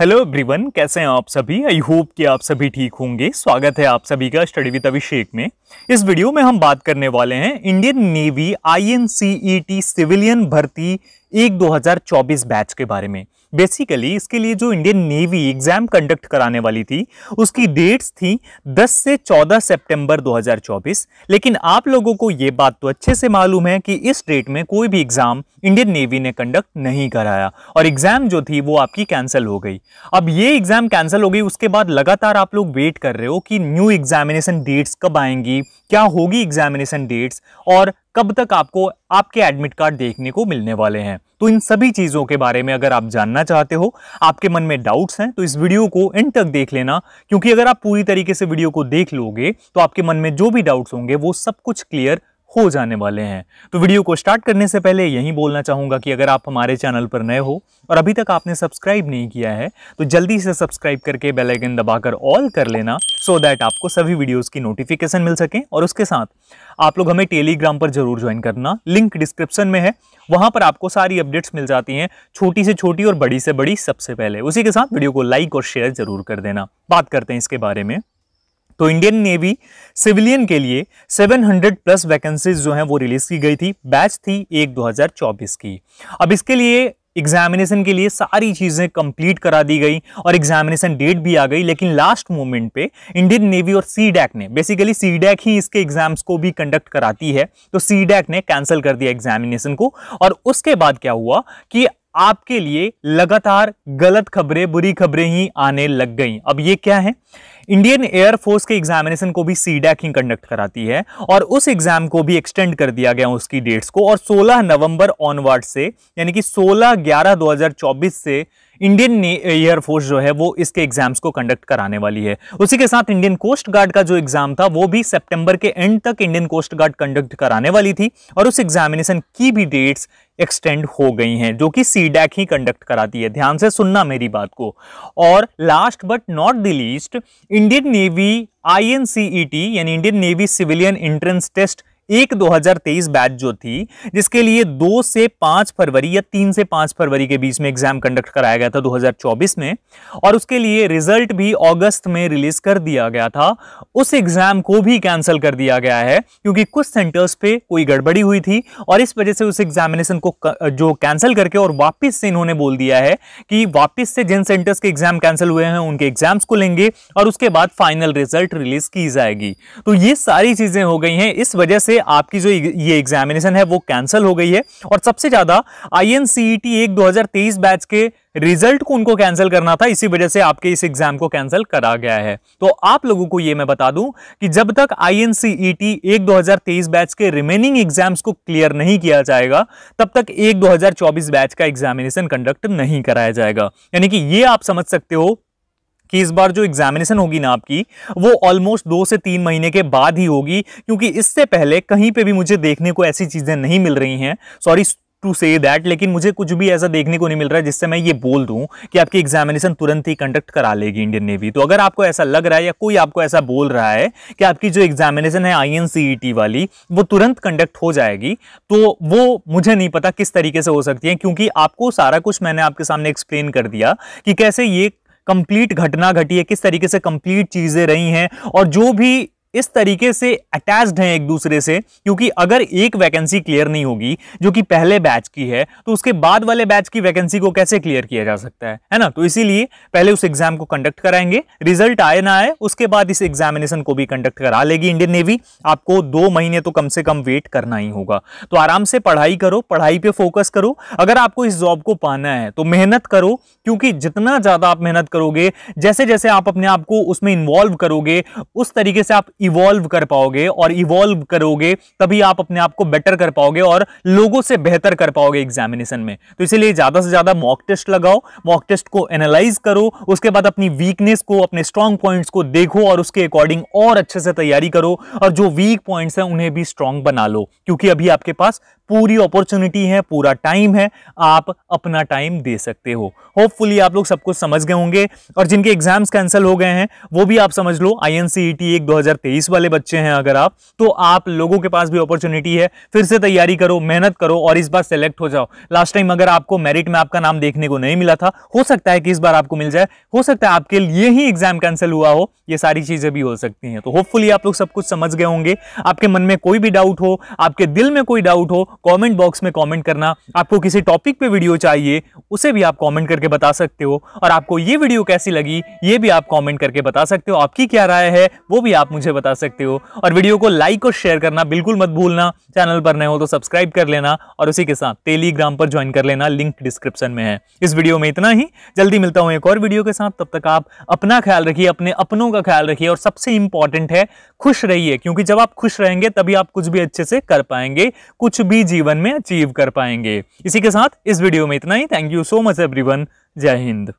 hello everyone कैसे हैं आप सभी आई होप कि आप सभी ठीक होंगे स्वागत है आप सभी का स्टडी विद अभिषेक में इस वीडियो में हम बात करने वाले हैं इंडियन नेवी आईएनसीईटी सिविलियन भर्ती एक 2024 बैच के बारे में बेसिकली इसके लिए जो इंडियन नेवी एग्ज़ाम कंडक्ट कराने वाली थी उसकी डेट्स थी 10 से 14 सितंबर 2024 लेकिन आप लोगों को ये बात तो अच्छे से मालूम है कि इस डेट में कोई भी एग्ज़ाम इंडियन नेवी ने कंडक्ट नहीं कराया और एग्ज़ाम जो थी वो आपकी कैंसिल हो गई अब ये एग्ज़ाम कैंसिल हो गई उसके बाद लगातार आप लोग वेट कर रहे हो कि न्यू एग्ज़ामिनेशन डेट्स कब आएंगी क्या होगी एग्ज़ामिनेशन डेट्स और कब तक आपको आपके एडमिट कार्ड देखने को मिलने वाले हैं तो इन सभी चीज़ों के बारे में अगर आप जानना चाहते हो आपके मन में डाउट्स हैं तो इस वीडियो को एंड तक देख लेना क्योंकि अगर आप पूरी तरीके से वीडियो को देख लोगे तो आपके मन में जो भी डाउट्स होंगे वो सब कुछ क्लियर हो जाने वाले हैं तो वीडियो को स्टार्ट करने से पहले यही बोलना चाहूँगा कि अगर आप हमारे चैनल पर नए हो और अभी तक आपने सब्सक्राइब नहीं किया है तो जल्दी से सब्सक्राइब करके बेल आइकन दबाकर ऑल कर लेना सो so दैट आपको सभी वीडियोस की नोटिफिकेशन मिल सके और उसके साथ आप लोग हमें टेलीग्राम पर जरूर ज्वाइन करना लिंक डिस्क्रिप्शन में है वहाँ पर आपको सारी अपडेट्स मिल जाती हैं छोटी से छोटी और बड़ी से बड़ी सबसे पहले उसी के साथ वीडियो को लाइक और शेयर जरूर कर देना बात करते हैं इसके बारे में तो इंडियन नेवी सिविलियन के लिए 700 प्लस वैकेंसीज जो हैं वो रिलीज़ की गई थी बैच थी एक 2024 की अब इसके लिए एग्जामिनेशन के लिए सारी चीज़ें कंप्लीट करा दी गई और एग्जामिनेशन डेट भी आ गई लेकिन लास्ट मोमेंट पे इंडियन नेवी और सी डैक ने बेसिकली सी डैक ही इसके एग्जाम्स को भी कंडक्ट कराती है तो सी डैक ने कैंसिल कर दिया एग्जामिनेशन को और उसके बाद क्या हुआ कि आपके लिए लगातार गलत खबरें बुरी खबरें ही आने लग गई अब ये क्या है इंडियन एयरफोर्स के एग्जामिनेशन को भी सी डैक ही कंडक्ट कराती है और उस एग्जाम को भी एक्सटेंड कर दिया गया उसकी डेट्स को और 16 नवंबर ऑनवर्ड से यानी कि 16 ग्यारह 2024 से इंडियन एयरफोर्स जो है वो इसके एग्जाम्स को कंडक्ट कराने वाली है उसी के साथ इंडियन कोस्ट गार्ड का जो एग्जाम था वो भी सेप्टेंबर के एंड तक इंडियन कोस्ट गार्ड कंडक्ट कराने वाली थी और उस एग्जामिनेशन की भी डेट्स एक्सटेंड हो गई हैं जो कि सीडैक ही कंडक्ट कराती है ध्यान से सुनना मेरी बात को और last but not the least Indian navy I e यानी Indian navy civilian entrance test एक 2023 बैच जो थी जिसके लिए दो से पांच फरवरी या तीन से पांच फरवरी के बीच में एग्जाम कंडक्ट कराया गया था 2024 में और उसके लिए रिजल्ट भी अगस्त में रिलीज कर दिया गया था उस एग्जाम को भी कैंसिल कर दिया गया है क्योंकि कुछ सेंटर्स पे कोई गड़बड़ी हुई थी और इस वजह से उस एग्जामिनेशन को जो कैंसिल करके और वापिस से इन्होंने बोल दिया है कि वापिस से जिन सेंटर्स के एग्जाम कैंसिल हुए हैं उनके एग्जाम्स को लेंगे और उसके बाद फाइनल रिजल्ट रिलीज की जाएगी तो ये सारी चीजें हो गई हैं इस वजह से से आपकी जो ये एग्जामिनेशन है वो कैंसिल हो गई है और सबसे ज़्यादा I N C E e T एक दो हजार तेईस बैच के रिजल्ट को उनको कैंसिल करना था इसी वजह से आपके इस एग्जाम को कैंसिल करा गया है तो आप लोगों को ये मैं बता दूं कि जब तक आई एन सी ई टी एक दो हजार तेईस बैच के रिमेनिंग एग्जाम्स को क्लियर नहीं किया जाएगा तब तक एक दो हजार चौबीस बैच का एग्जामिनेशन कंडक्ट नहीं कराया जाएगा यानी कि ये आप समझ सकते हो कि इस बार जो एग्जामिनेशन होगी ना आपकी वो ऑलमोस्ट दो से तीन महीने के बाद ही होगी क्योंकि इससे पहले कहीं पे भी मुझे देखने को ऐसी चीज़ें नहीं मिल रही हैं सॉरी टू से दैट लेकिन मुझे कुछ भी ऐसा देखने को नहीं मिल रहा है जिससे मैं ये बोल दूं कि आपकी एग्जामिनेशन तुरंत ही कंडक्ट करा लेगी इंडियन नेवी तो अगर आपको ऐसा लग रहा है या कोई आपको ऐसा बोल रहा है कि आपकी जो एग्जामिनेशन है आई e वाली वो तुरंत कंडक्ट हो जाएगी तो वो मुझे नहीं पता किस तरीके से हो सकती है क्योंकि आपको सारा कुछ मैंने आपके सामने एक्सप्लेन कर दिया कि कैसे ये कंप्लीट घटना घटी है किस तरीके से कंप्लीट चीजें रही हैं और जो भी इस तरीके से अटैच्ड हैं एक दूसरे से क्योंकि अगर एक वैकेंसी क्लियर नहीं होगी जो कि पहले बैच की है तो उसके बाद वाले बैच की वैकेंसी को कैसे क्लियर किया जा सकता है है ना तो इसीलिए पहले उस एग्जाम को कंडक्ट कराएंगे रिजल्ट आए ना आए उसके बाद इस एग्जामिनेशन को भी कंडक्ट करा लेगी इंडियन नेवी आपको दो महीने तो कम से कम वेट करना ही होगा तो आराम से पढ़ाई करो पढ़ाई पर फोकस करो अगर आपको इस जॉब को पाना है तो मेहनत करो क्योंकि जितना ज़्यादा आप मेहनत करोगे जैसे जैसे आप अपने आप को उसमें इन्वॉल्व करोगे उस तरीके से आप इवॉल्व कर पाओगे और इवॉल्व करोगे तभी आप अपने आप को बेटर कर पाओगे और लोगों से बेहतर कर पाओगे एग्जामिनेशन में तो इसीलिए ज़्यादा से ज़्यादा मॉक टेस्ट लगाओ मॉक टेस्ट को एनालाइज करो उसके बाद अपनी वीकनेस को अपने स्ट्रांग पॉइंट्स को देखो और उसके अकॉर्डिंग और अच्छे से तैयारी करो और जो वीक पॉइंट्स हैं उन्हें भी स्ट्रांग बना लो क्योंकि अभी आपके पास पूरी अपॉर्चुनिटी है पूरा टाइम है आप अपना टाइम दे सकते हो होपफुली आप लोग सब कुछ समझ गए होंगे और जिनके एग्जाम्स कैंसिल हो गए हैं वो भी आप समझ लो आई एन सी टी एक दो वाले बच्चे हैं अगर आप तो आप लोगों के पास भी अपॉर्चुनिटी है फिर से तैयारी करो मेहनत करो और इस बार सेलेक्ट हो जाओ लास्ट टाइम अगर आपको मेरिट में आपका नाम देखने को नहीं मिला था हो सकता है कि इस बार आपको मिल जाए हो सकता है आपके लिए ही एग्जाम कैंसिल हुआ हो ये सारी चीजें भी हो सकती हैं तो होपफुली आप लोग सब कुछ समझ गए होंगे आपके मन में कोई भी डाउट हो आपके दिल में कोई डाउट हो कमेंट बॉक्स में कमेंट करना आपको किसी टॉपिक पे वीडियो चाहिए उसे भी आप कमेंट करके बता सकते हो और आपको ये वीडियो कैसी लगी ये भी आप कमेंट करके बता सकते हो आपकी क्या राय है वो भी आप मुझे बता सकते हो और वीडियो को लाइक और शेयर करना बिल्कुल मत भूलना चैनल पर नए हो तो सब्सक्राइब कर लेना और उसी के साथ टेलीग्राम पर ज्वाइन कर लेना लिंक डिस्क्रिप्शन में है इस वीडियो में इतना ही जल्दी मिलता हूँ एक और वीडियो के साथ तब तक आप अपना ख्याल रखिए अपने अपनों का ख्याल रखिए और सबसे इंपॉर्टेंट है खुश रहिए क्योंकि जब आप खुश रहेंगे तभी आप कुछ भी अच्छे से कर पाएंगे कुछ भी जीवन में अचीव कर पाएंगे इसी के साथ इस वीडियो में इतना ही thank you so much everyone जय हिंद